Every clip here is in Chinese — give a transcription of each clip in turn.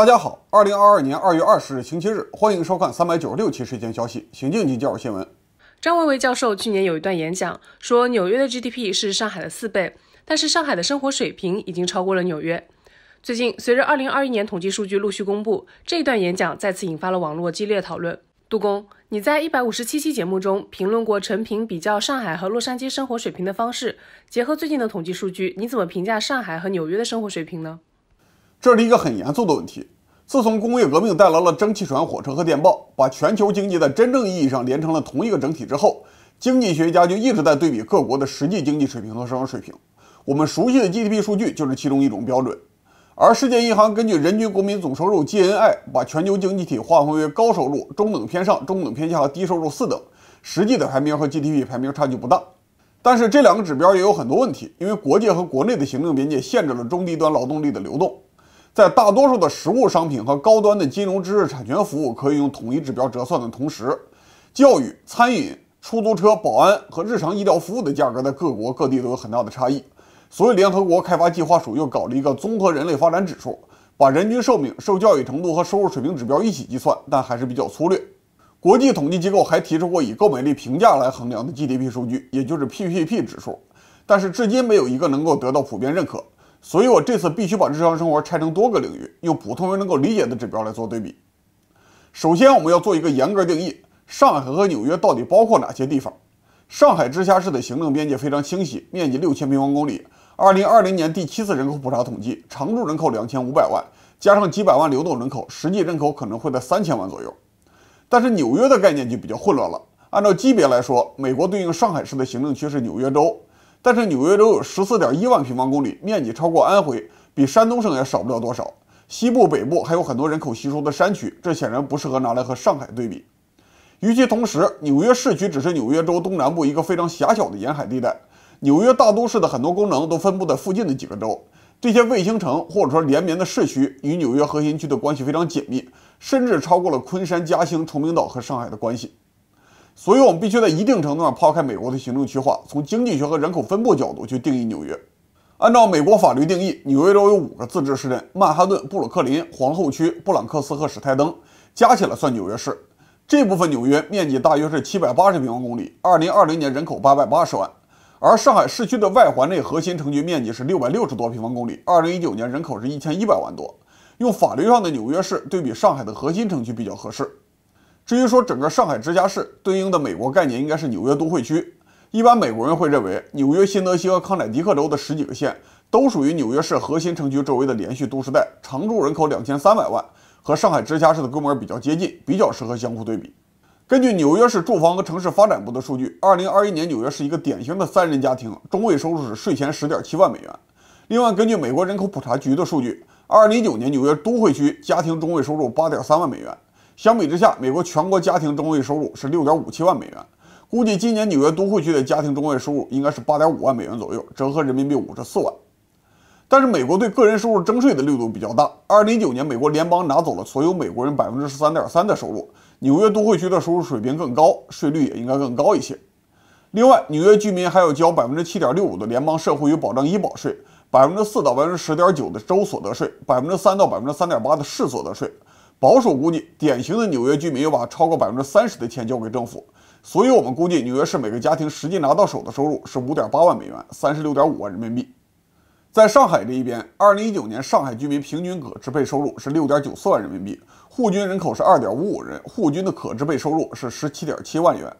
大家好，二零二二年二月二十日星期日，欢迎收看三百九十六期《时间消息》，行进及教育新闻。张维为教授去年有一段演讲，说纽约的 GDP 是上海的四倍，但是上海的生活水平已经超过了纽约。最近，随着二零二一年统计数据陆续公布，这一段演讲再次引发了网络激烈讨论。杜工，你在一百五十七期节目中评论过陈平比较上海和洛杉矶生活水平的方式，结合最近的统计数据，你怎么评价上海和纽约的生活水平呢？这是一个很严肃的问题。自从工业革命带来了蒸汽船、火车和电报，把全球经济在真正意义上连成了同一个整体之后，经济学家就一直在对比各国的实际经济水平和生活水平。我们熟悉的 GDP 数据就是其中一种标准。而世界银行根据人均国民总收入 GNI，把全球经济体划分为高收入、中等偏上、中等偏下和低收入四等。实际的排名和 GDP 排名差距不大，但是这两个指标也有很多问题，因为国界和国内的行政边界限制了中低端劳动力的流动。在大多数的实物商品和高端的金融知识产权服务可以用统一指标折算的同时，教育、餐饮、出租车、保安和日常医疗服务的价格在各国各地都有很大的差异。所以，联合国开发计划署又搞了一个综合人类发展指数，把人均寿命、受教育程度和收入水平指标一起计算，但还是比较粗略。国际统计机构还提出过以购买力平价来衡量的 GDP 数据，也就是 PPP 指数，但是至今没有一个能够得到普遍认可。所以，我这次必须把日常生活拆成多个领域，用普通人能够理解的指标来做对比。首先，我们要做一个严格定义：上海和纽约到底包括哪些地方？上海直辖市的行政边界非常清晰，面积六千平方公里。二零二零年第七次人口普查统计，常住人口两千五百万，加上几百万流动人口，实际人口可能会在三千万左右。但是纽约的概念就比较混乱了。按照级别来说，美国对应上海市的行政区是纽约州。但是纽约州有十四点一万平方公里，面积超过安徽，比山东省也少不了多少。西部、北部还有很多人口稀疏的山区，这显然不适合拿来和上海对比。与其同时，纽约市区只是纽约州东南部一个非常狭小的沿海地带。纽约大都市的很多功能都分布在附近的几个州，这些卫星城或者说连绵的市区与纽约核心区的关系非常紧密，甚至超过了昆山、嘉兴、崇明岛和上海的关系。所以我们必须在一定程度上抛开美国的行政区划，从经济学和人口分布角度去定义纽约。按照美国法律定义，纽约州有五个自治市镇：曼哈顿、布鲁克林、皇后区、布朗克斯和史泰登，加起来算纽约市。这部分纽约面积大约是七百八十平方公里，二零二零年人口八百八十万。而上海市区的外环内核心城区面积是六百六十多平方公里，二零一九年人口是一千一百万多。用法律上的纽约市对比上海的核心城区比较合适。至于说整个上海直辖市对应的美国概念，应该是纽约都会区。一般美国人会认为，纽约、新泽西和康乃狄克州的十几个县，都属于纽约市核心城区周围的连续都市带，常住人口两千三百万，和上海直辖市的规模比较接近，比较适合相互对比。根据纽约市住房和城市发展部的数据，二零二一年纽约是一个典型的三人家庭，中位收入是税前十点七万美元。另外，根据美国人口普查局的数据，二零一九年纽约都会区家庭中位收入八点三万美元。相比之下，美国全国家庭中位收入是六点五七万美元，估计今年纽约都会区的家庭中位收入应该是八点五万美元左右，折合人民币五十四万。但是美国对个人收入征税的力度比较大，二零一九年美国联邦拿走了所有美国人百分之十三点三的收入，纽约都会区的收入水平更高，税率也应该更高一些。另外，纽约居民还要交百分之七点六五的联邦社会与保障医保税，百分之四到百分之十点九的州所得税，百分之三到百分之三点八的市所得税。保守估计，典型的纽约居民要把超过百分之三十的钱交给政府，所以我们估计纽约市每个家庭实际拿到手的收入是五点八万美元，三十六点五万人民币。在上海这一边，二零一九年上海居民平均可支配收入是六点九四万人民币，户均人口是二点五五人，户均的可支配收入是十七点七万元。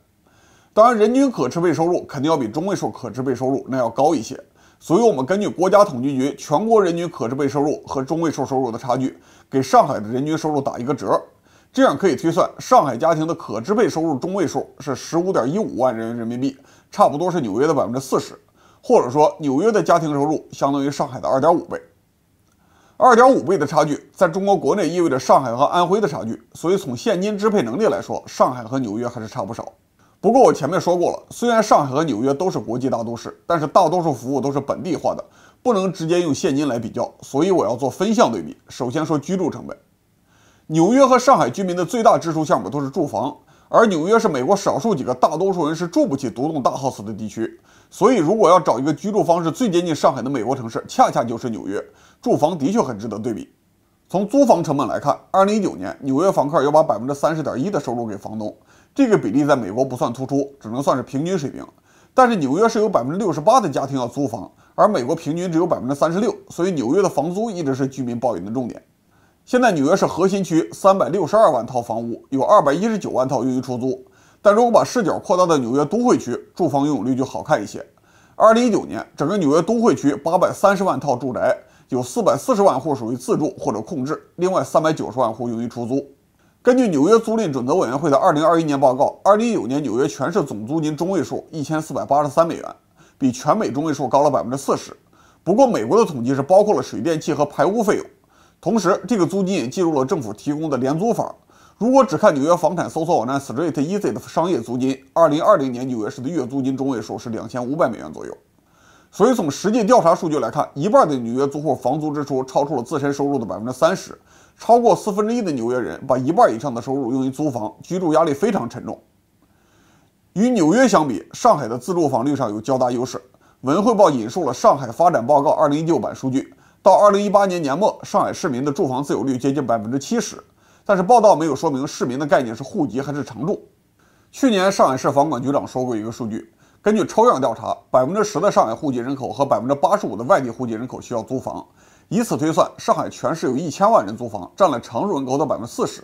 当然，人均可支配收入肯定要比中位数可支配收入那要高一些。所以我们根据国家统计局全国人均可支配收入和中位数收入的差距，给上海的人均收入打一个折，这样可以推算上海家庭的可支配收入中位数是十五点一五万人民人民币，差不多是纽约的百分之四十，或者说纽约的家庭收入相当于上海的二点五倍。二点五倍的差距在中国国内意味着上海和安徽的差距，所以从现金支配能力来说，上海和纽约还是差不少。不过我前面说过了，虽然上海和纽约都是国际大都市，但是大多数服务都是本地化的，不能直接用现金来比较，所以我要做分项对比。首先说居住成本，纽约和上海居民的最大支出项目都是住房，而纽约是美国少数几个大多数人是住不起独栋大 house 的地区，所以如果要找一个居住方式最接近上海的美国城市，恰恰就是纽约。住房的确很值得对比。从租房成本来看，2019年纽约房客要把30.1%的收入给房东。这个比例在美国不算突出，只能算是平均水平。但是纽约是有百分之六十八的家庭要租房，而美国平均只有百分之三十六，所以纽约的房租一直是居民抱怨的重点。现在纽约市核心区，三百六十二万套房屋有二百一十九万套用于出租。但如果把视角扩大到纽约都会区，住房拥有率就好看一些。二零一九年，整个纽约都会区八百三十万套住宅，有四百四十万户属于自住或者控制，另外三百九十万户用于出租。根据纽约租赁准则委员会的二零二一年报告，二零一九年纽约全市总租金中位数一千四百八十三美元，比全美中位数高了百分之四十。不过，美国的统计是包括了水电气和排污费用，同时这个租金也计入了政府提供的廉租房。如果只看纽约房产搜索网站 StreetEasy 的商业租金，二零二零年纽约市的月租金中位数是两千五百美元左右。所以，从实际调查数据来看，一半的纽约租户房租支出超出了自身收入的百分之三十。超过四分之一的纽约人把一半以上的收入用于租房，居住压力非常沉重。与纽约相比，上海的自住房率上有较大优势。文汇报引述了上海发展报告2016版数据，到2018年年末，上海市民的住房自有率接近百分之七十。但是报道没有说明市民的概念是户籍还是常住。去年上海市房管局长说过一个数据，根据抽样调查，百分之十的上海户籍人口和百分之八十五的外地户籍人口需要租房。以此推算，上海全市有一千万人租房，占了常住人口的百分之四十。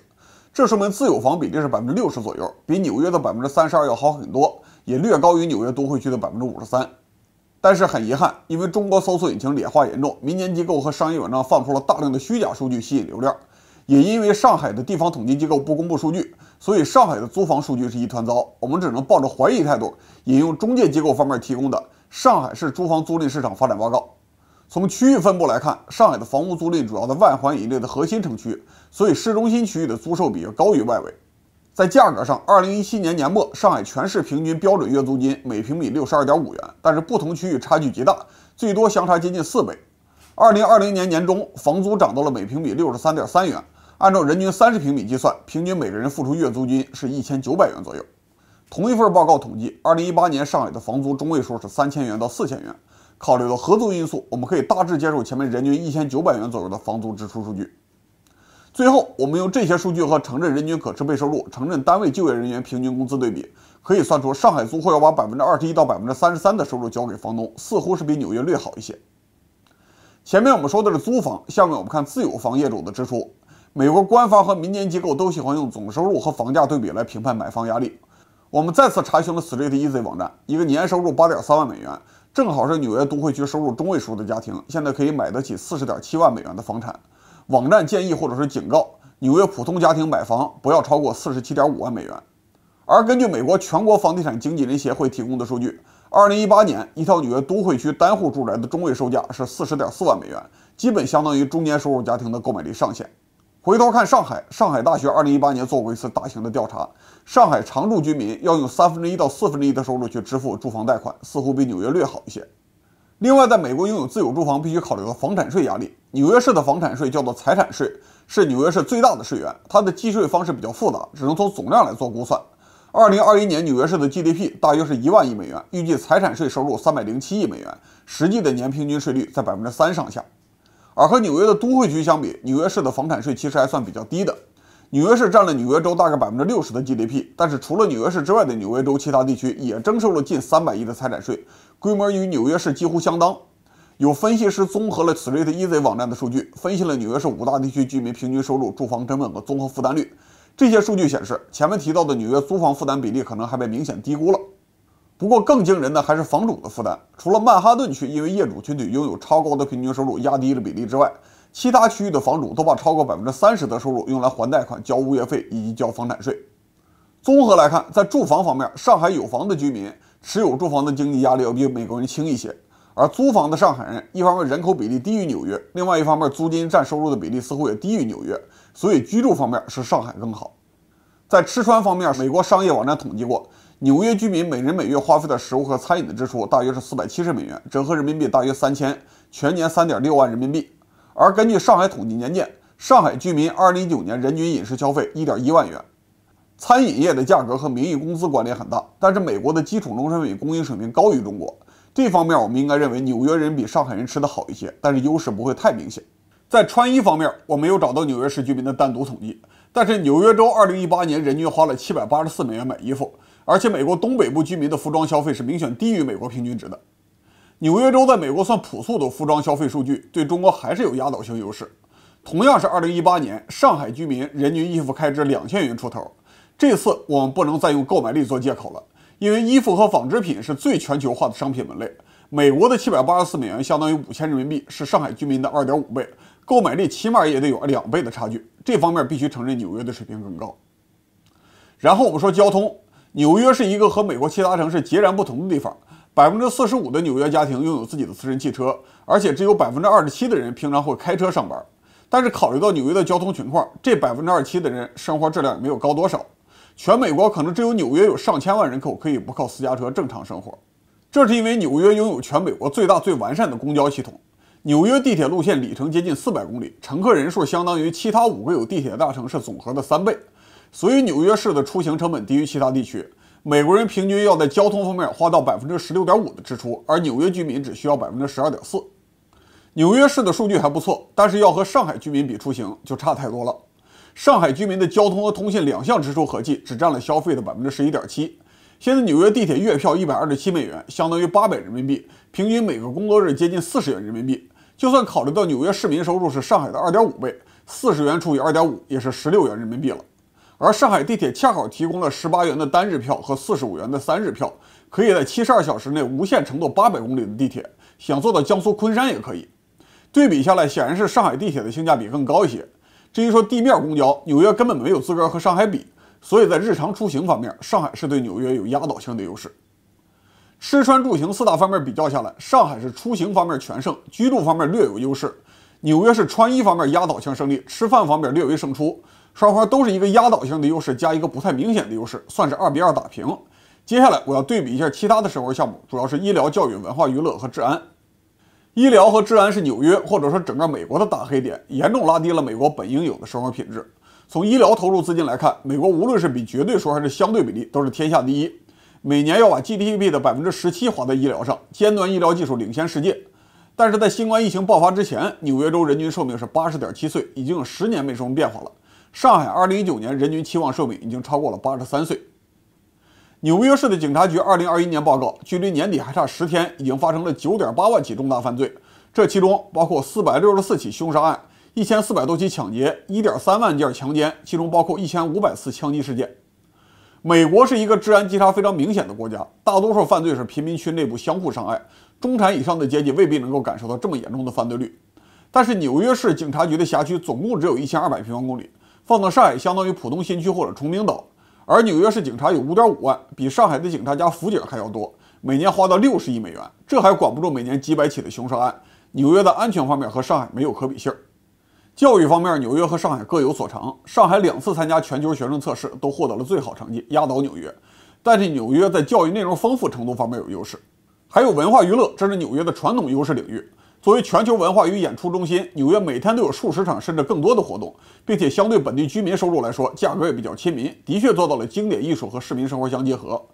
这说明自有房比例是百分之六十左右，比纽约的百分之三十二要好很多，也略高于纽约都会区的百分之五十三。但是很遗憾，因为中国搜索引擎劣化严重，民间机构和商业网站放出了大量的虚假数据吸引流量。也因为上海的地方统计机构不公布数据，所以上海的租房数据是一团糟。我们只能抱着怀疑态度，引用中介机构方面提供的《上海市租房租赁市场发展报告》。从区域分布来看，上海的房屋租赁主要在外环以内的核心城区，所以市中心区域的租售比要高于外围。在价格上，2017年年末，上海全市平均标准月租金每平米六十二点五元，但是不同区域差距极大，最多相差接近四倍。2020年年中，房租涨到了每平米六十三点三元，按照人均三十平米计算，平均每个人付出月租金是一千九百元左右。同一份报告统计，2018年上海的房租中位数是三千元到四千元。考虑了合租因素，我们可以大致接受前面人均一千九百元左右的房租支出数据。最后，我们用这些数据和城镇人均可支配收入、城镇单位就业人员平均工资对比，可以算出上海租户要把百分之二十一到百分之三十三的收入交给房东，似乎是比纽约略好一些。前面我们说的是租房，下面我们看自有房业主的支出。美国官方和民间机构都喜欢用总收入和房价对比来评判买房压力。我们再次查询了 s t r e e t Easy 网站，一个年收入八点三万美元。正好是纽约都会区收入中位数的家庭，现在可以买得起四十点七万美元的房产。网站建议或者是警告，纽约普通家庭买房不要超过四十七点五万美元。而根据美国全国房地产经纪人协会提供的数据，二零一八年一套纽约都会区单户住宅的中位售价是四十点四万美元，基本相当于中年收入家庭的购买力上限。回头看上海，上海大学二零一八年做过一次大型的调查，上海常住居民要用三分之一到四分之一的收入去支付住房贷款，似乎比纽约略好一些。另外，在美国拥有自有住房，必须考虑到房产税压力。纽约市的房产税叫做财产税，是纽约市最大的税源，它的计税方式比较复杂，只能从总量来做估算。二零二一年，纽约市的 GDP 大约是一万亿美元，预计财产税收入三百零七亿美元，实际的年平均税率在百分之三上下。而和纽约的都会区相比，纽约市的房产税其实还算比较低的。纽约市占了纽约州大概百分之六十的 GDP，但是除了纽约市之外的纽约州其他地区也征收了近三百亿的财产税，规模与纽约市几乎相当。有分析师综合了 s t r i t Easy 网站的数据，分析了纽约市五大地区居民平均收入、住房成本和综合负担率。这些数据显示，前面提到的纽约租房负担比例可能还被明显低估了。不过更惊人的还是房主的负担。除了曼哈顿区因为业主群体拥有超高的平均收入，压低了比例之外，其他区域的房主都把超过百分之三十的收入用来还贷款、交物业费以及交房产税。综合来看，在住房方面，上海有房的居民持有住房的经济压力要比美国人轻一些；而租房的上海人，一方面人口比例低于纽约，另外一方面租金占收入的比例似乎也低于纽约，所以居住方面是上海更好。在吃穿方面，美国商业网站统计过。纽约居民每人每月花费的食物和餐饮的支出大约是四百七十美元，折合人民币大约三千，全年三点六万人民币。而根据上海统计年鉴，上海居民二零一九年人均饮食消费一点一万元。餐饮业的价格和名义工资关联很大，但是美国的基础农产品供应水平高于中国。这方面，我们应该认为纽约人比上海人吃得好一些，但是优势不会太明显。在穿衣方面，我没有找到纽约市居民的单独统计，但是纽约州二零一八年人均花了七百八十四美元买衣服。而且美国东北部居民的服装消费是明显低于美国平均值的。纽约州在美国算朴素的服装消费数据，对中国还是有压倒性优势。同样是2018年，上海居民人均衣服开支两千元出头。这次我们不能再用购买力做借口了，因为衣服和纺织品是最全球化的商品门类。美国的七百八十四美元相当于五千人民币，是上海居民的二点五倍，购买力起码也得有两倍的差距。这方面必须承认纽约的水平更高。然后我们说交通。纽约是一个和美国其他城市截然不同的地方。百分之四十五的纽约家庭拥有自己的私人汽车，而且只有百分之二十七的人平常会开车上班。但是考虑到纽约的交通情况，这百分之二十七的人生活质量也没有高多少。全美国可能只有纽约有上千万人口可以不靠私家车正常生活，这是因为纽约拥有全美国最大最完善的公交系统。纽约地铁路线里程接近四百公里，乘客人数相当于其他五个有地铁大城市总和的三倍。所以纽约市的出行成本低于其他地区，美国人平均要在交通方面花到百分之十六点五的支出，而纽约居民只需要百分之十二点四。纽约市的数据还不错，但是要和上海居民比出行就差太多了。上海居民的交通和通信两项支出合计只占了消费的百分之十一点七。现在纽约地铁月票一百二十七美元，相当于八百人民币，平均每个工作日接近四十元人民币。就算考虑到纽约市民收入是上海的二点五倍，四十元除以二点五也是十六元人民币了。而上海地铁恰好提供了十八元的单日票和四十五元的三日票，可以在七十二小时内无限乘坐八百公里的地铁，想坐到江苏昆山也可以。对比下来，显然是上海地铁的性价比更高一些。至于说地面公交，纽约根本没有资格和上海比，所以在日常出行方面，上海是对纽约有压倒性的优势。吃穿住行四大方面比较下来，上海是出行方面全胜，居住方面略有优势；纽约是穿衣方面压倒性胜利，吃饭方面略微胜出。双方都是一个压倒性的优势加一个不太明显的优势，算是二比二打平。接下来我要对比一下其他的生活项目，主要是医疗、教育、文化娱乐和治安。医疗和治安是纽约或者说整个美国的大黑点，严重拉低了美国本应有的生活品质。从医疗投入资金来看，美国无论是比绝对数还是相对比例，都是天下第一，每年要把 GDP 的百分之十七花在医疗上，尖端医疗技术领先世界。但是在新冠疫情爆发之前，纽约州人均寿命是八十点七岁，已经有十年没什么变化了。上海二零一九年人均期望寿命已经超过了八十三岁。纽约市的警察局二零二一年报告，距离年底还差十天，已经发生了九点八万起重大犯罪，这其中包括四百六十四起凶杀案、一千四百多起抢劫、一点三万件强奸，其中包括一千五百次枪击事件。美国是一个治安积差非常明显的国家，大多数犯罪是贫民区内部相互伤害，中产以上的阶级未必能够感受到这么严重的犯罪率。但是纽约市警察局的辖区总共只有一千二百平方公里。放到上海，相当于浦东新区或者崇明岛；而纽约市警察有五点五万，比上海的警察加辅警还要多，每年花到六十亿美元，这还管不住每年几百起的凶杀案。纽约的安全方面和上海没有可比性教育方面，纽约和上海各有所长。上海两次参加全球学生测试都获得了最好成绩，压倒纽约。但是纽约在教育内容丰富程度方面有优势，还有文化娱乐，这是纽约的传统优势领域。作为全球文化与演出中心，纽约每天都有数十场甚至更多的活动，并且相对本地居民收入来说，价格也比较亲民，的确做到了经典艺术和市民生活相结合。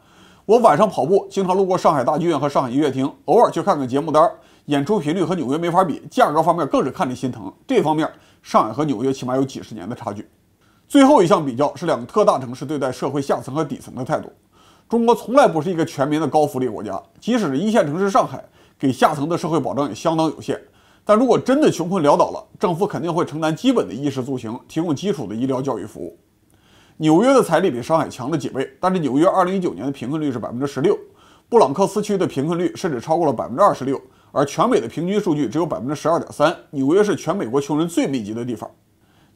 我晚上跑步，经常路过上海大剧院和上海音乐厅，偶尔去看看节目单，演出频率和纽约没法比，价格方面更是看着心疼。这方面，上海和纽约起码有几十年的差距。最后一项比较是两个特大城市对待社会下层和底层的态度。中国从来不是一个全民的高福利国家，即使是一线城市上海。给下层的社会保障也相当有限，但如果真的穷困潦倒了，政府肯定会承担基本的衣食住行，提供基础的医疗教育服务。纽约的财力比上海强了几倍，但是纽约2019年的贫困率是百分之十六，布朗克斯区的贫困率甚至超过了百分之二十六，而全美的平均数据只有百分之十二点三。纽约是全美国穷人最密集的地方。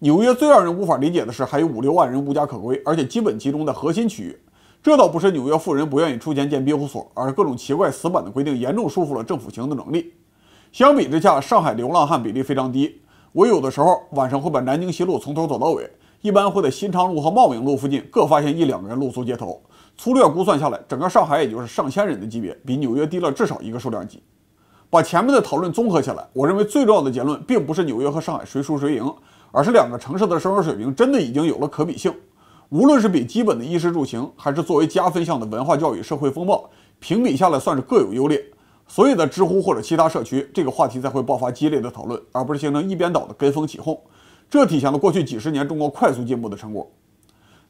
纽约最让人无法理解的是，还有五六万人无家可归，而且基本集中在核心区域。这倒不是纽约富人不愿意出钱建庇护所，而各种奇怪死板的规定严重束缚了政府行动能力。相比之下，上海流浪汉比例非常低。我有的时候晚上会把南京西路从头走到尾，一般会在新昌路和茂名路附近各发现一两个人露宿街头。粗略估算下来，整个上海也就是上千人的级别，比纽约低了至少一个数量级。把前面的讨论综合起来，我认为最重要的结论并不是纽约和上海谁输谁赢，而是两个城市的生活水平真的已经有了可比性。无论是比基本的衣食住行，还是作为加分项的文化教育、社会风貌，评比下来算是各有优劣。所以，在知乎或者其他社区，这个话题才会爆发激烈的讨论，而不是形成一边倒的跟风起哄。这体现了过去几十年中国快速进步的成果。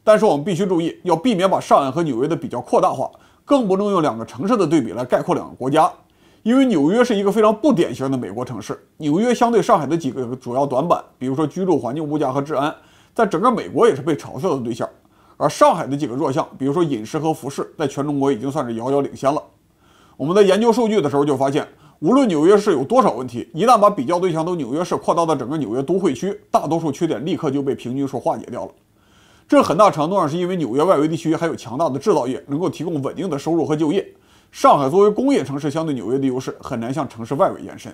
但是，我们必须注意，要避免把上海和纽约的比较扩大化，更不能用两个城市的对比来概括两个国家。因为纽约是一个非常不典型的美国城市。纽约相对上海的几个主要短板，比如说居住环境、物价和治安。在整个美国也是被嘲笑的对象，而上海的几个弱项，比如说饮食和服饰，在全中国已经算是遥遥领先了。我们在研究数据的时候就发现，无论纽约市有多少问题，一旦把比较对象都纽约市扩大的整个纽约都会区，大多数缺点立刻就被平均数化解掉了。这很大程度上是因为纽约外围地区还有强大的制造业，能够提供稳定的收入和就业。上海作为工业城市，相对纽约的优势很难向城市外围延伸。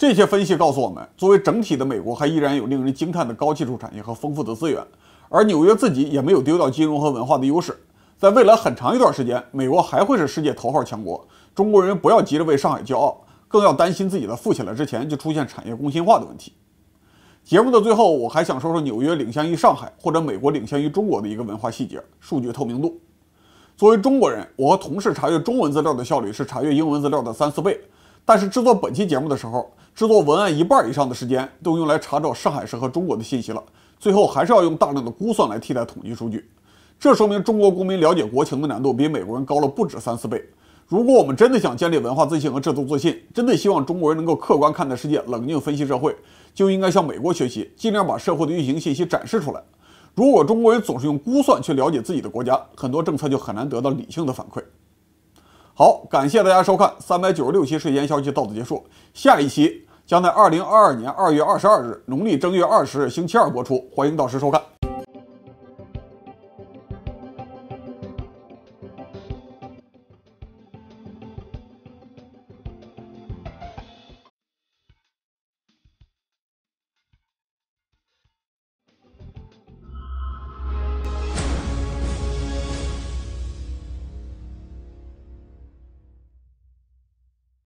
这些分析告诉我们，作为整体的美国还依然有令人惊叹的高技术产业和丰富的资源，而纽约自己也没有丢掉金融和文化的优势。在未来很长一段时间，美国还会是世界头号强国。中国人不要急着为上海骄傲，更要担心自己的富起来之前就出现产业空心化的问题。节目的最后，我还想说说纽约领先于上海，或者美国领先于中国的一个文化细节——数据透明度。作为中国人，我和同事查阅中文资料的效率是查阅英文资料的三四倍。但是制作本期节目的时候，制作文案一半以上的时间都用来查找上海市和中国的信息了，最后还是要用大量的估算来替代统计数据。这说明中国公民了解国情的难度比美国人高了不止三四倍。如果我们真的想建立文化自信和制度自信，真的希望中国人能够客观看待世界，冷静分析社会，就应该向美国学习，尽量把社会的运行信息展示出来。如果中国人总是用估算去了解自己的国家，很多政策就很难得到理性的反馈。好，感谢大家收看三百九十六期睡前消息，到此结束。下一期将在二零二二年二月二十二日（农历正月二十日）星期二播出，欢迎到时收看。